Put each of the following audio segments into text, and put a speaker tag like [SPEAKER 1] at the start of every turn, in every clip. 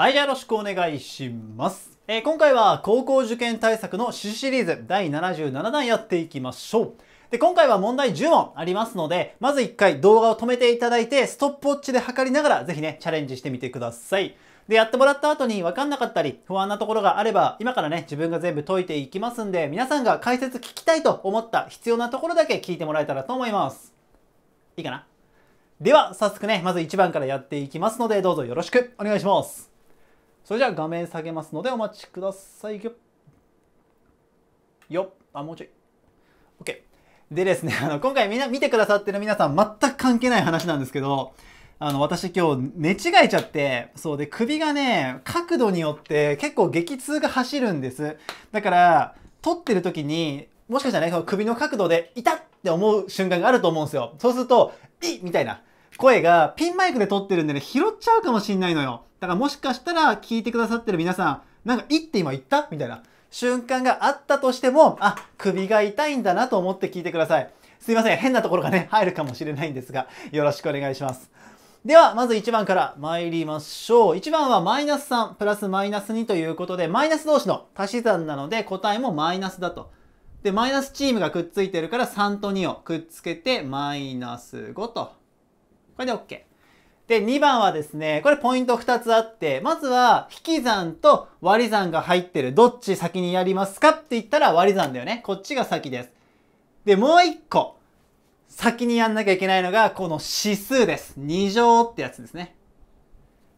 [SPEAKER 1] はい、よろしくお願いします。えー、今回は高校受験対策の旨シリーズ第77弾やっていきましょう。で、今回は問題10問ありますので、まず1回動画を止めていただいて、ストップウォッチで測りながら、ぜひね、チャレンジしてみてください。で、やってもらった後に分かんなかったり、不安なところがあれば、今からね、自分が全部解いていきますんで、皆さんが解説聞きたいと思った必要なところだけ聞いてもらえたらと思います。いいかなでは、早速ね、まず1番からやっていきますので、どうぞよろしくお願いします。それじゃあ画面下げますのでお待ちくださいよよあもうちょい OK でですね あの今回みんな見てくださってる皆さん全く関係ない話なんですけどあの私今日寝違えちゃってそうで首がね角度によって結構激痛が走るんですだから撮ってる時にもしかしたらねその首の角度で痛って思う瞬間があると思うんですよそうすると「いいみたいな声がピンマイクで撮ってるんでね、拾っちゃうかもしんないのよ。だからもしかしたら聞いてくださってる皆さん、なんか、いって今言ったみたいな瞬間があったとしても、あ、首が痛いんだなと思って聞いてください。すいません。変なところがね、入るかもしれないんですが、よろしくお願いします。では、まず1番から参りましょう。1番はマイナス3、プラスマイナス2ということで、マイナス同士の足し算なので、答えもマイナスだと。で、マイナスチームがくっついてるから、3と2をくっつけて、マイナス5と。これで OK。で、2番はですね、これポイント2つあって、まずは引き算と割り算が入ってる。どっち先にやりますかって言ったら割り算だよね。こっちが先です。で、もう1個。先にやんなきゃいけないのが、この指数です。2乗ってやつですね。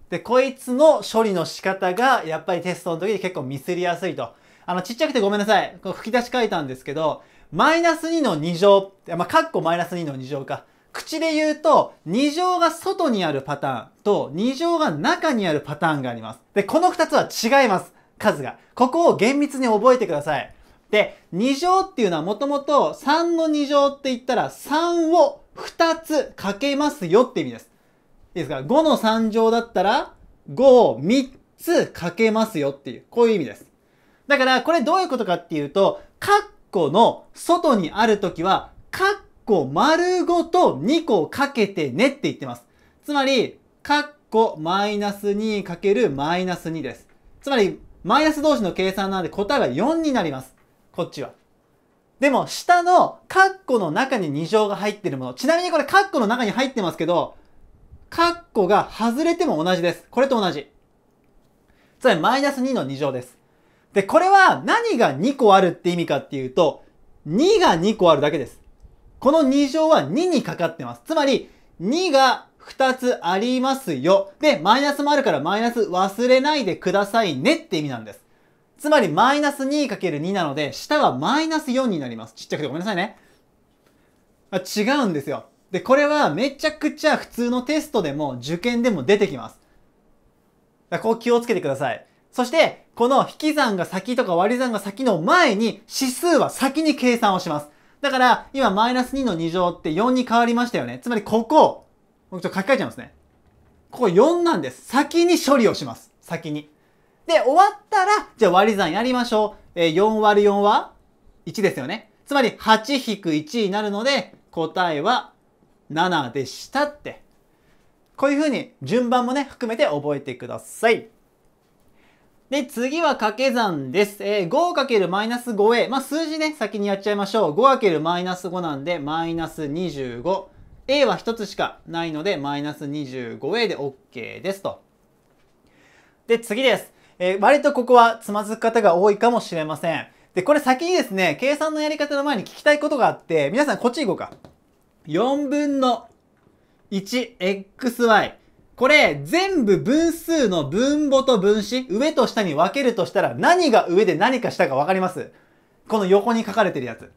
[SPEAKER 1] で、こいつの処理の仕方が、やっぱりテストの時に結構ミスりやすいと。あの、ちっちゃくてごめんなさい。こ吹き出し書いたんですけど、マイナス2の2乗、まあ、カッコマイナス2の2乗か。口で言うと二乗が外にあるパターンと二乗が中にあるパターンがあります。で、この二つは違います。数が。ここを厳密に覚えてください。で、二乗っていうのはもともと3の二乗って言ったら3を2つかけますよって意味です。いいですか ?5 の3乗だったら5を3つかけますよっていう、こういう意味です。だからこれどういうことかっていうと、カッコの外にあるときは、カッ個丸ごと2個かけてねって言ってます。つまり、カッコマイナス2かけるマイナス2です。つまり、マイナス同士の計算なので答えが4になります。こっちは。でも、下のカッコの中に2乗が入ってるもの。ちなみにこれカッコの中に入ってますけど、カッコが外れても同じです。これと同じ。つまり、マイナス2の2乗です。で、これは何が2個あるって意味かっていうと、2が2個あるだけです。この2乗は2にかかってます。つまり、2が2つありますよ。で、マイナスもあるからマイナス忘れないでくださいねって意味なんです。つまり、マイナス 2×2 なので、下はマイナス4になります。ちっちゃくてごめんなさいね。あ違うんですよ。で、これはめちゃくちゃ普通のテストでも受験でも出てきます。だこう気をつけてください。そして、この引き算が先とか割り算が先の前に指数は先に計算をします。だから、今、マイナス2の2乗って4に変わりましたよね。つまり、ここ、うちょっと書き換えちゃいますね。ここ4なんです。先に処理をします。先に。で、終わったら、じゃあ割り算やりましょう。えー、4割4は1ですよね。つまり、8引く1になるので、答えは7でしたって。こういうふうに順番もね、含めて覚えてください。で、次は掛け算です。えー、5× マイナス 5a。まあ、数字ね、先にやっちゃいましょう。5× マイナス5なんで、マイナス25。a は1つしかないので、マイナス 25a で OK ですと。で、次です。えー、割とここはつまずく方が多いかもしれません。で、これ先にですね、計算のやり方の前に聞きたいことがあって、皆さんこっち行こうか。4分の 1xy。これ、全部分数の分母と分子、上と下に分けるとしたら、何が上で何か下か分かりますこの横に書かれてるやつ。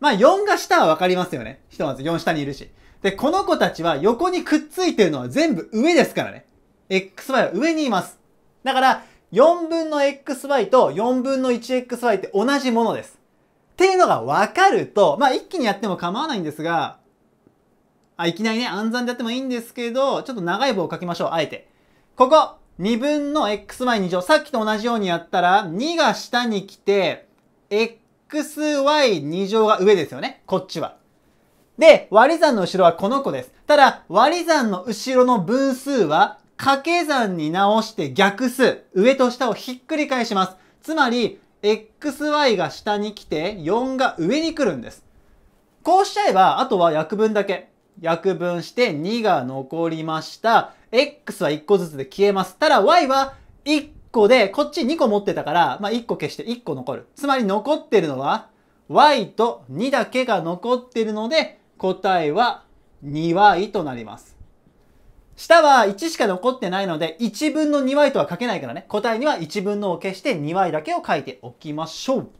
[SPEAKER 1] まあ、4が下は分かりますよね。ひとまず4下にいるし。で、この子たちは横にくっついてるのは全部上ですからね。xy は上にいます。だから、4分の xy と4分の 1xy って同じものです。っていうのが分かると、まあ一気にやっても構わないんですが、あ、いきなりね、暗算でやってもいいんですけど、ちょっと長い棒を書きましょう、あえて。ここ !2 分の x 前2乗。さっきと同じようにやったら、2が下に来て、xy2 乗が上ですよね。こっちは。で、割り算の後ろはこの子です。ただ、割り算の後ろの分数は、掛け算に直して逆数。上と下をひっくり返します。つまり、xy が下に来て、4が上に来るんです。こうしちゃえば、あとは約分だけ。約分して2が残りました。x は1個ずつで消えます。ただ y は1個で、こっち2個持ってたから、まあ、1個消して1個残る。つまり残ってるのは y と2だけが残ってるので、答えは 2y となります。下は1しか残ってないので、1分の 2y とは書けないからね。答えには1分のを消して 2y だけを書いておきましょう。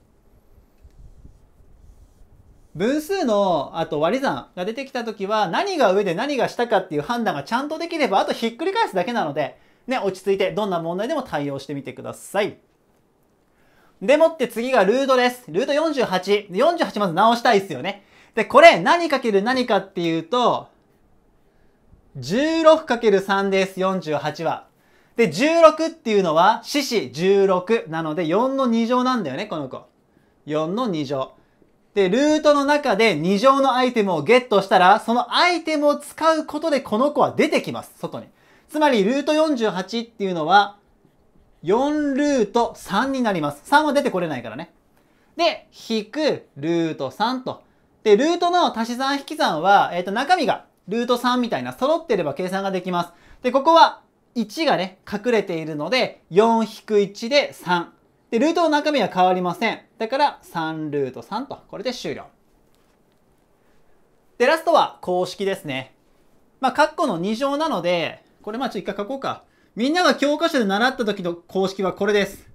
[SPEAKER 1] 分数の、あと割り算が出てきた時は、何が上で何が下かっていう判断がちゃんとできれば、あとひっくり返すだけなので、ね、落ち着いてどんな問題でも対応してみてください。でもって次がルートです。ルート48。48まず直したいですよね。で、これ何かける何かっていうと、1 6る3です。48は。で、16っていうのは、四死16なので4の2乗なんだよね、この子。4の2乗。で、ルートの中で2乗のアイテムをゲットしたら、そのアイテムを使うことでこの子は出てきます、外に。つまり、ルート48っていうのは、4ルート3になります。3は出てこれないからね。で、引くルート3と。で、ルートの足し算引き算は、えっ、ー、と、中身がルート3みたいな揃ってれば計算ができます。で、ここは1がね、隠れているので、4-1で3。で、ルートの中身は変わりません。だから、3ルート3と。これで終了。で、ラストは公式ですね。まあ、括弧の2乗なので、これまあちょっと一回書こうか。みんなが教科書で習った時の公式はこれです。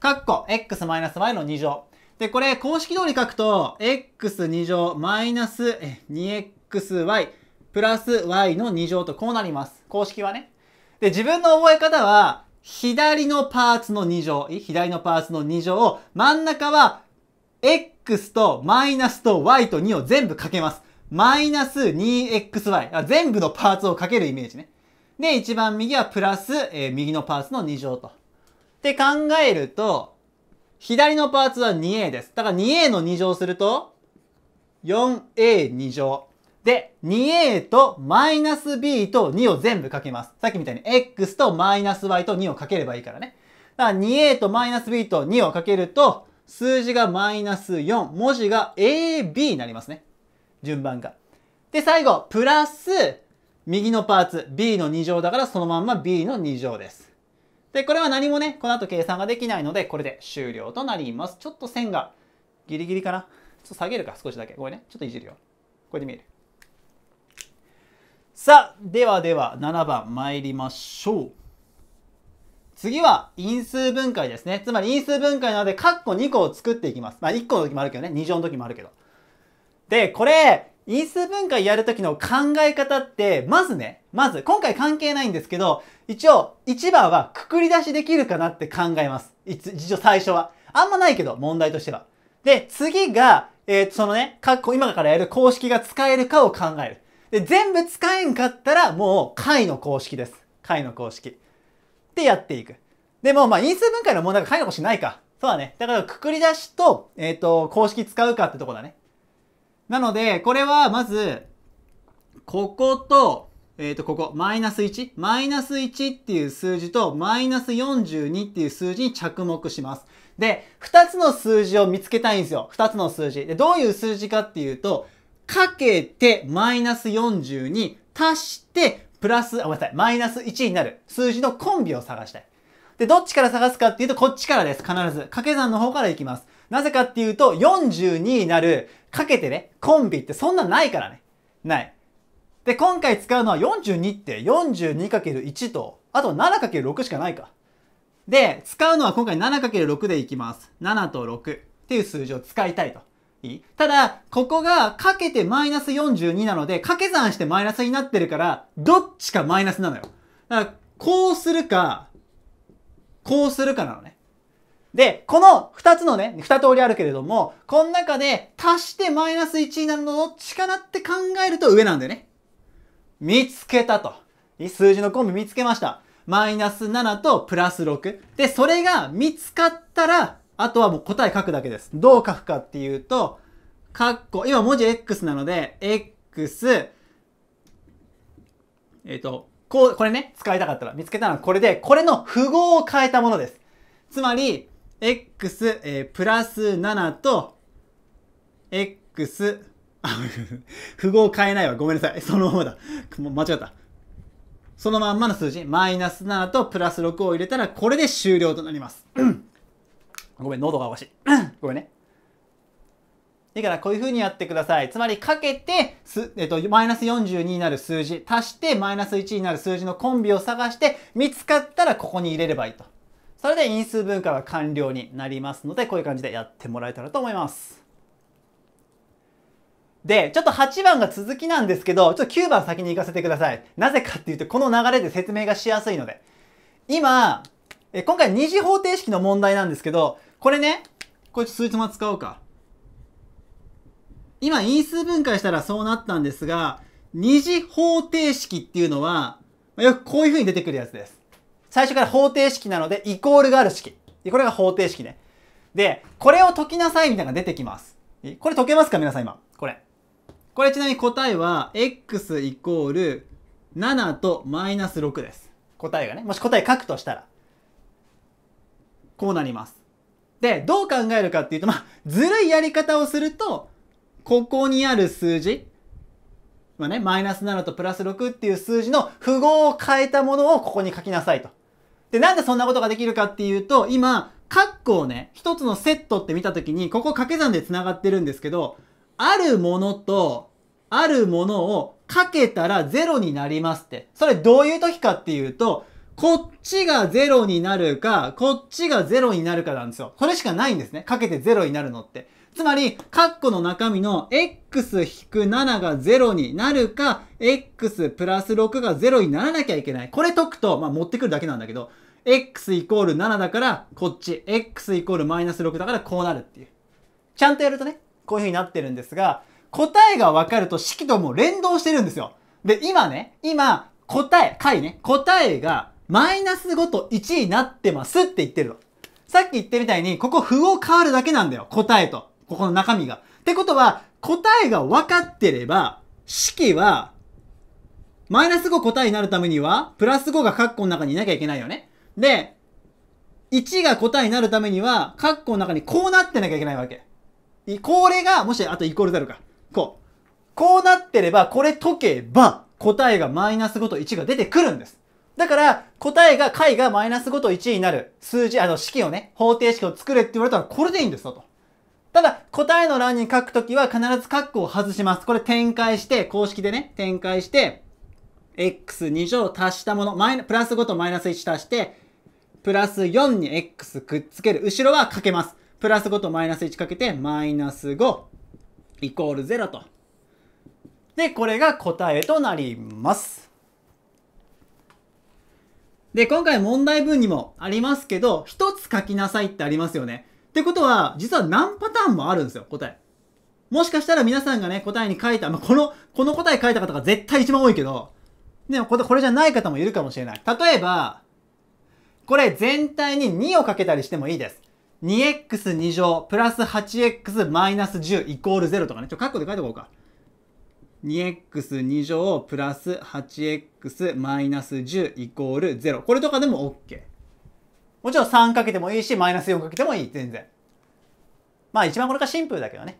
[SPEAKER 1] 括弧 x-y の2乗。で、これ公式通り書くと、x2 乗マイナス 2xy プラス y の2乗とこうなります。公式はね。で、自分の覚え方は、左のパーツの2乗、左のパーツの2乗を、真ん中は x とマイナスと y と2を全部かけます。マイナス 2xy。全部のパーツをかけるイメージね。で、一番右はプラス、えー、右のパーツの2乗と。って考えると、左のパーツは 2a です。だから 2a の2乗すると、4a2 乗。で、2a とマイナス b と2を全部かけます。さっきみたいに x とマイナス y と2をかければいいからね。だから 2a とマイナス b と2をかけると、数字がマイナス4、文字が ab になりますね。順番が。で、最後、プラス、右のパーツ、b の2乗だからそのまんま b の2乗です。で、これは何もね、この後計算ができないので、これで終了となります。ちょっと線がギリギリかな。ちょっと下げるか、少しだけ。これね。ちょっといじるよ。これで見える。さあ、ではでは7番参りましょう。次は因数分解ですね。つまり因数分解なので、カッコ2個を作っていきます。まあ1個の時もあるけどね、2乗の時もあるけど。で、これ、因数分解やる時の考え方って、まずね、まず、今回関係ないんですけど、一応、1番はくくり出しできるかなって考えます。一応最初は。あんまないけど、問題としては。で、次が、えー、そのね、カッコ今からやる公式が使えるかを考える。で、全部使えんかったら、もう解の公式です。解の公式。でやっていく。でも、まあ、因数分解の問題が解の公式ないか。そうだね。だから、くくり出しと、えっ、ー、と、公式使うかってとこだね。なので、これは、まず、ここと、えっ、ー、と、ここ、マイナス 1? マイナス1っていう数字と、マイナス42っていう数字に着目します。で、2つの数字を見つけたいんですよ。2つの数字。で、どういう数字かっていうと、かけて、マイナス40に足して、プラス、あ、ごめんなさい、マイナス1になる数字のコンビを探したい。で、どっちから探すかっていうと、こっちからです。必ず。掛け算の方からいきます。なぜかっていうと、42になる、かけてね、コンビってそんなないからね。ない。で、今回使うのは42って 42×1 と、あと 7×6 しかないか。で、使うのは今回 7×6 でいきます。7と6っていう数字を使いたいと。いいただ、ここがかけてマイナス42なので、掛け算してマイナスになってるから、どっちかマイナスなのよ。だから、こうするか、こうするかなのね。で、この2つのね、2通りあるけれども、この中で足してマイナス1になるのどっちかなって考えると上なんだよね。見つけたと。数字のコンビ見つけました。マイナス7とプラス6。で、それが見つかったら、あとはもう答え書くだけです。どう書くかっていうと、カッコ、今文字 X なので、X、えっ、ー、と、こう、これね、使いたかったら見つけたのはこれで、これの符号を変えたものです。つまり、x、えー、プラス7と、x、あ、符号変えないわ。ごめんなさい。そのままだ。もう間違った。そのまんまの数字、マイナス7とプラス6を入れたら、これで終了となります。ごめん、喉がおかしい。ごめんね。いいからこういう風にやってください。つまりかけて、す、えっと、マイナス42になる数字、足してマイナス1になる数字のコンビを探して、見つかったらここに入れればいいと。それで因数分解は完了になりますので、こういう感じでやってもらえたらと思います。で、ちょっと8番が続きなんですけど、ちょっと9番先に行かせてください。なぜかっていうと、この流れで説明がしやすいので。今、え今回二次方程式の問題なんですけど、これね、これ数字も使おうか。今因数分解したらそうなったんですが、二次方程式っていうのは、よくこういう風に出てくるやつです。最初から方程式なので、イコールがある式。これが方程式ね。で、これを解きなさいみたいなのが出てきます。これ解けますか皆さん今。これ。これちなみに答えは、x イコール7とマイナス6です。答えがね。もし答え書くとしたら、こうなります。で、どう考えるかっていうと、まあ、ずるいやり方をすると、ここにある数字、まあね、マイナス7とプラス6っていう数字の符号を変えたものをここに書きなさいと。で、なんでそんなことができるかっていうと、今、カッコをね、一つのセットって見たときに、ここ掛け算で繋がってるんですけど、あるものと、あるものをかけたらゼロになりますって。それどういう時かっていうと、こっちが0になるか、こっちが0になるかなんですよ。これしかないんですね。かけて0になるのって。つまり、カッコの中身の x-7 が0になるか、x プラス6が0にならなきゃいけない。これ解くと、まあ、持ってくるだけなんだけど、x イコール7だからこっち、x イコールマイナス6だからこうなるっていう。ちゃんとやるとね、こういう風になってるんですが、答えがわかると式とも連動してるんですよ。で、今ね、今、答え、解ね、答えがマイナス5と1になってますって言ってるわ。さっき言ってみたいに、ここ符を変わるだけなんだよ。答えと。ここの中身が。ってことは、答えが分かってれば、式は、マイナス5答えになるためには、プラス5がカッコの中にいなきゃいけないよね。で、1が答えになるためには、カッコの中にこうなってなきゃいけないわけ。これが、もし、あとイコールであるか。こう。こうなってれば、これ解けば、答えがマイナス5と1が出てくるんです。だから、答えが解がマイナス5と1になる数字、あの、式をね、方程式を作れって言われたらこれでいいんですよと。ただ、答えの欄に書くときは必ずカッコを外します。これ展開して、公式でね、展開して、x2 乗足したもの、マイナプラス5とマイナス1足して、プラス4に x くっつける。後ろはかけます。プラス5とマイナス1かけて、マイナス5、イコール0と。で、これが答えとなります。で、今回問題文にもありますけど、一つ書きなさいってありますよね。ってことは、実は何パターンもあるんですよ、答え。もしかしたら皆さんがね、答えに書いた、まあ、この、この答え書いた方が絶対一番多いけど、ね、これ、これじゃない方もいるかもしれない。例えば、これ全体に2をかけたりしてもいいです。2x2 乗プラス 8x マイナス10イコール0とかね、ちょ、カッコで書いておこうか。2x2 乗プラス 8x マイナス10イコール0。これとかでも OK。もちろん3かけてもいいし、マイナス4かけてもいい、全然。まあ一番これがシンプルだけどね。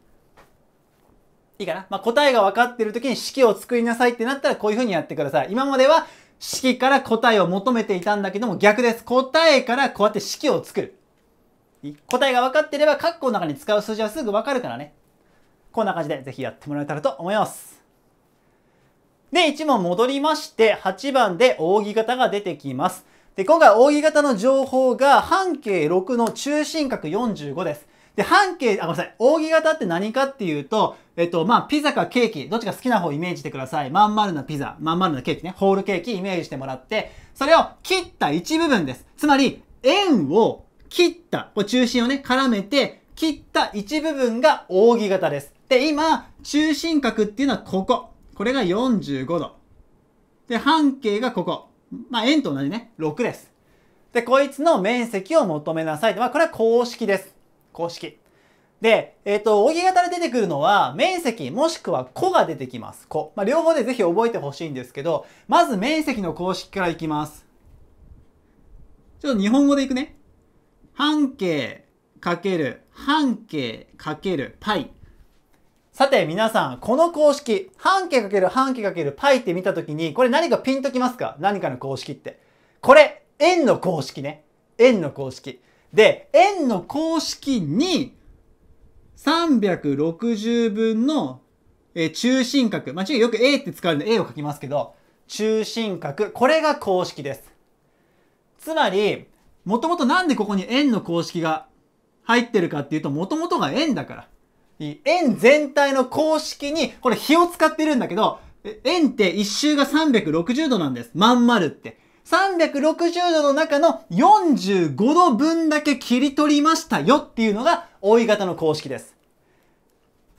[SPEAKER 1] いいかなまあ答えが分かってる時に式を作りなさいってなったらこういうふうにやってください。今までは式から答えを求めていたんだけども逆です。答えからこうやって式を作る。答えが分かってれば、括弧の中に使う数字はすぐ分かるからね。こんな感じでぜひやってもらえたらと思います。で、1問戻りまして、8番で扇形が出てきます。で、今回扇形の情報が半径6の中心角45です。で、半径、あ、ごめんなさい。扇形って何かっていうと、えっと、まあ、ピザかケーキ、どっちか好きな方をイメージしてください。まん丸なピザ、まん丸なケーキね、ホールケーキイメージしてもらって、それを切った一部分です。つまり、円を切った、こ中心をね、絡めて、切った一部分が扇形です。で、今、中心角っていうのはここ。これが45度。で、半径がここ。まあ、円と同じね、6です。で、こいつの面積を求めなさい。まあ、これは公式です。公式。で、えっ、ー、と、扇形で出てくるのは、面積もしくは個が出てきます。個。まあ、両方でぜひ覚えてほしいんですけど、まず面積の公式からいきます。ちょっと日本語でいくね。半径かける半径かける π さて皆さん、この公式、半径かける半径かける π って見たときに、これ何かピンときますか何かの公式って。これ、円の公式ね。円の公式。で、円の公式に、360分の、え中心角。まあ、よく A って使うんで A を書きますけど、中心角。これが公式です。つまり、もともとなんでここに円の公式が入ってるかっていうと、もともとが円だから。円全体の公式に、これ比を使ってるんだけど、円って一周が360度なんです。まん丸って。360度の中の45度分だけ切り取りましたよっていうのが、大い型の公式です。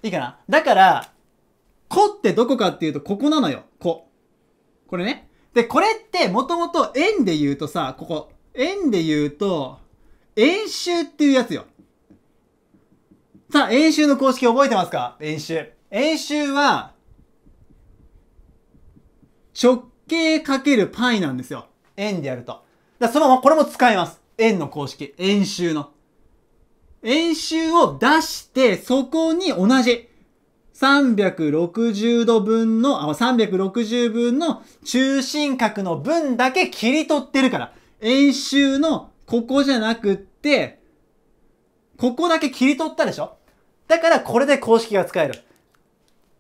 [SPEAKER 1] いいかなだから、こってどこかっていうと、ここなのよ。こ。これね。で、これってもともと円で言うとさ、ここ。円で言うと、円周っていうやつよ。さあ、演習の公式覚えてますか演習。演習は、直径かける π なんですよ。円でやると。だそのままこれも使えます。円の公式。円周の。円周を出して、そこに同じ。360度分の、あ、360分の中心角の分だけ切り取ってるから。円周のここじゃなくって、ここだけ切り取ったでしょだからこれで公式が使える。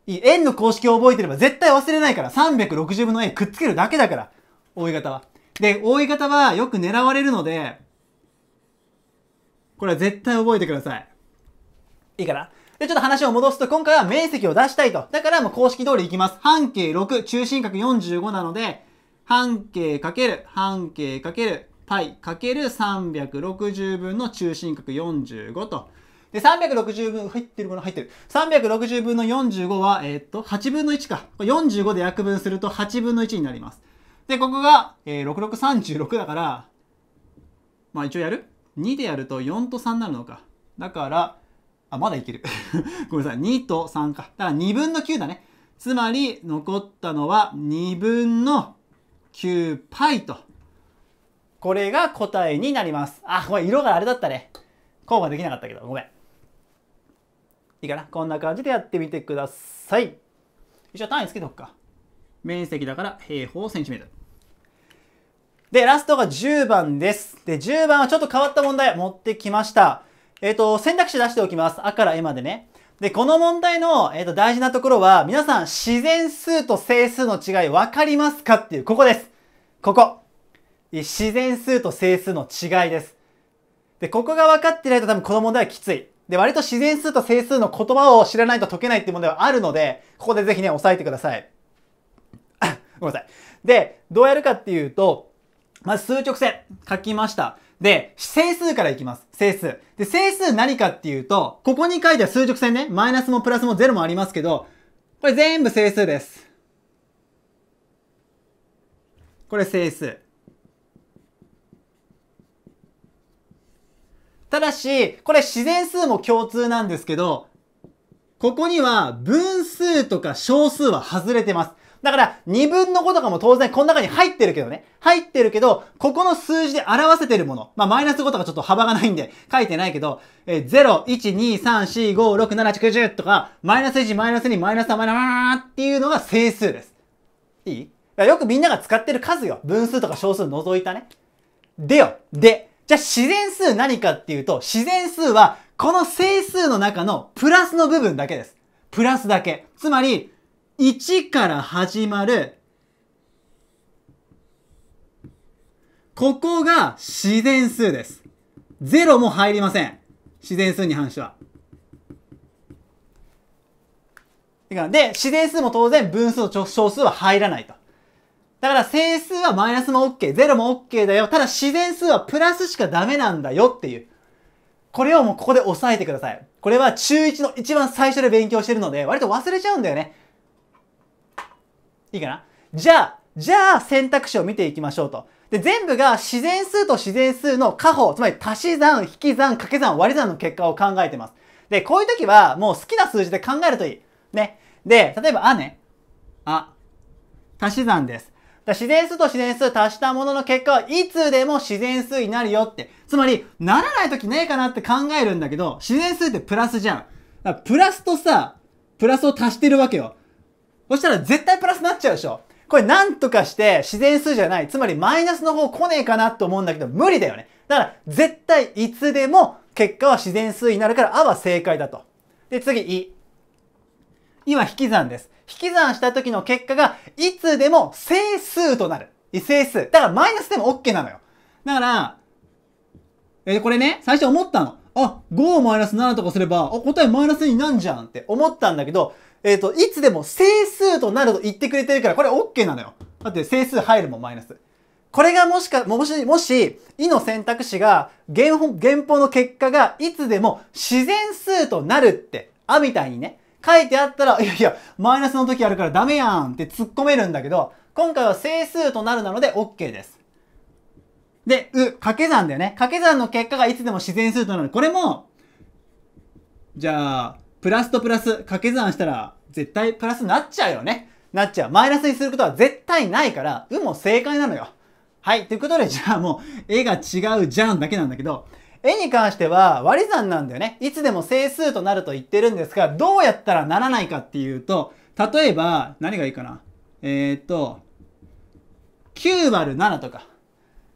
[SPEAKER 1] いい。円の公式を覚えてれば絶対忘れないから。360分の円くっつけるだけだから。大い方は。で、大い方はよく狙われるので、これは絶対覚えてください。いいかなで、ちょっと話を戻すと、今回は面積を出したいと。だからもう公式通りいきます。半径6、中心角45なので、半径かける半径かけるパかける360分の中心角45と。で、360分、入ってるもの入ってる。360分の45は、えー、っと、8分の1か。45で約分すると8分の1になります。で、ここが、えー、6636だから、まあ一応やる ?2 でやると4と3になるのか。だから、あ、まだいける。ごめんなさい。2と3か。だから2分の9だね。つまり、残ったのは2分の 9π と。これが答えになります。あ、ごめん、色があれだったね。こうができなかったけど、ごめん。いいかなこんな感じでやってみてください。一応単位つけとくか。面積だから平方センチメートル。で、ラストが10番です。で、10番はちょっと変わった問題持ってきました。えっ、ー、と、選択肢出しておきます。あからえまでね。で、この問題の、えーと、大事なところは、皆さん自然数と整数の違い分かりますかっていう、ここです。ここ。自然数と整数の違いです。で、ここが分かってないと多分この問題はきつい。で、割と自然数と整数の言葉を知らないと解けないっていう問題はあるので、ここでぜひね、押さえてください。ごめんなさい。で、どうやるかっていうと、まず数直線書きました。で、整数からいきます。整数。で、整数何かっていうと、ここに書いてある数直線ね、マイナスもプラスもゼロもありますけど、これ全部整数です。これ整数。ただし、これ自然数も共通なんですけど、ここには分数とか小数は外れてます。だから、2分の5とかも当然この中に入ってるけどね。入ってるけど、ここの数字で表せてるもの。まあ、マイナス5とかちょっと幅がないんで書いてないけど、えー、0、1、2、3、4、5、6、7、9、10とか、マイナス1、マイナス2、マイナス3、マイナスっていうのが整数です。いいよくみんなが使ってる数よ。分数とか小数除いたね。でよ。で。じゃあ自然数何かっていうと、自然数はこの整数の中のプラスの部分だけです。プラスだけ。つまり、1から始まる、ここが自然数です。0も入りません。自然数に反しては。で、自然数も当然分数と小数は入らないと。だから整数はマイナスも OK、0も OK だよ。ただ自然数はプラスしかダメなんだよっていう。これをもうここで押さえてください。これは中1の一番最初で勉強してるので、割と忘れちゃうんだよね。いいかなじゃあ、じゃあ選択肢を見ていきましょうと。で、全部が自然数と自然数の加法、つまり足し算、引き算、掛け算、割り算の結果を考えてます。で、こういう時はもう好きな数字で考えるといい。ね。で、例えば、あね。あ。足し算です。自然数と自然数足したものの結果はいつでも自然数になるよって。つまり、ならない時ねえかなって考えるんだけど、自然数ってプラスじゃん。だプラスとさ、プラスを足してるわけよ。そしたら絶対プラスになっちゃうでしょ。これなんとかして自然数じゃない。つまりマイナスの方来ねえかなと思うんだけど、無理だよね。だから絶対いつでも結果は自然数になるから、あは正解だと。で、次、い。今引き算です。引き算した時の結果が、いつでも整数となる。整数。だからマイナスでも OK なのよ。だから、えー、これね、最初思ったの。あ、5マイナス7とかすれば、あ、答えマイナスになんじゃんって思ったんだけど、えっ、ー、と、いつでも整数となると言ってくれてるから、これ OK なのよ。だって整数入るもん、マイナス。これがもしか、もし、もし、いの選択肢が、原本、原本の結果が、いつでも自然数となるって、あみたいにね、書いてあったら、いやいや、マイナスの時あるからダメやんって突っ込めるんだけど、今回は整数となるなので OK です。で、う、掛け算だよね。掛け算の結果がいつでも自然数となる。これも、じゃあ、プラスとプラス掛け算したら、絶対プラスになっちゃうよね。なっちゃう。マイナスにすることは絶対ないから、うも正解なのよ。はい。ということで、じゃあもう、絵が違うじゃんだけなんだけど、絵に関しては割り算なんだよね。いつでも整数となると言ってるんですが、どうやったらならないかっていうと、例えば、何がいいかな。えー、っと、9 ÷ 7とか。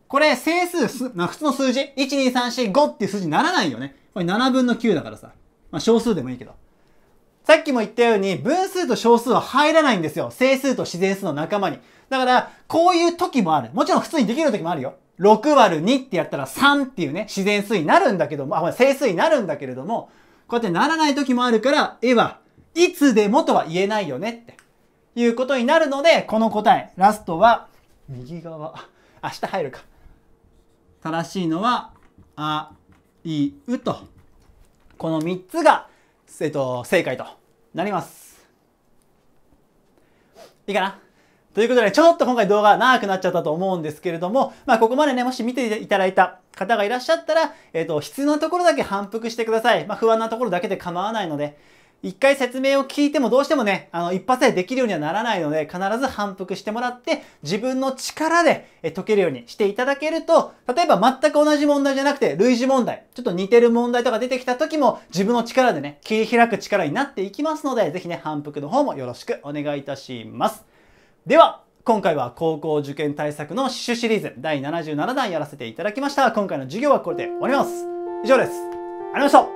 [SPEAKER 1] これ整数す、まあ、普通の数字 ?1,2,3,4,5 っていう数字にならないよね。これ7分の9だからさ。まあ、小数でもいいけど。さっきも言ったように、分数と小数は入らないんですよ。整数と自然数の仲間に。だから、こういう時もある。もちろん普通にできる時もあるよ。6割2ってやったら3っていうね、自然数になるんだけども、あ、整数になるんだけれども、こうやってならない時もあるから、絵はいつでもとは言えないよねっていうことになるので、この答え、ラストは、右側、明日入るか。正しいのは、あ、い、うと。この3つが、えっと、正解となります。いいかなということで、ちょっと今回動画長くなっちゃったと思うんですけれども、まあ、ここまでね、もし見ていただいた方がいらっしゃったら、えっ、ー、と、必要なところだけ反復してください。まあ、不安なところだけで構わないので、一回説明を聞いてもどうしてもね、あの、一発でできるようにはならないので、必ず反復してもらって、自分の力で解けるようにしていただけると、例えば全く同じ問題じゃなくて、類似問題、ちょっと似てる問題とか出てきた時も、自分の力でね、切り開く力になっていきますので、ぜひね、反復の方もよろしくお願いいたします。では今回は高校受験対策の刺繍シリーズ第77弾やらせていただきました今回の授業はこれで終わります以上ですありがとうございました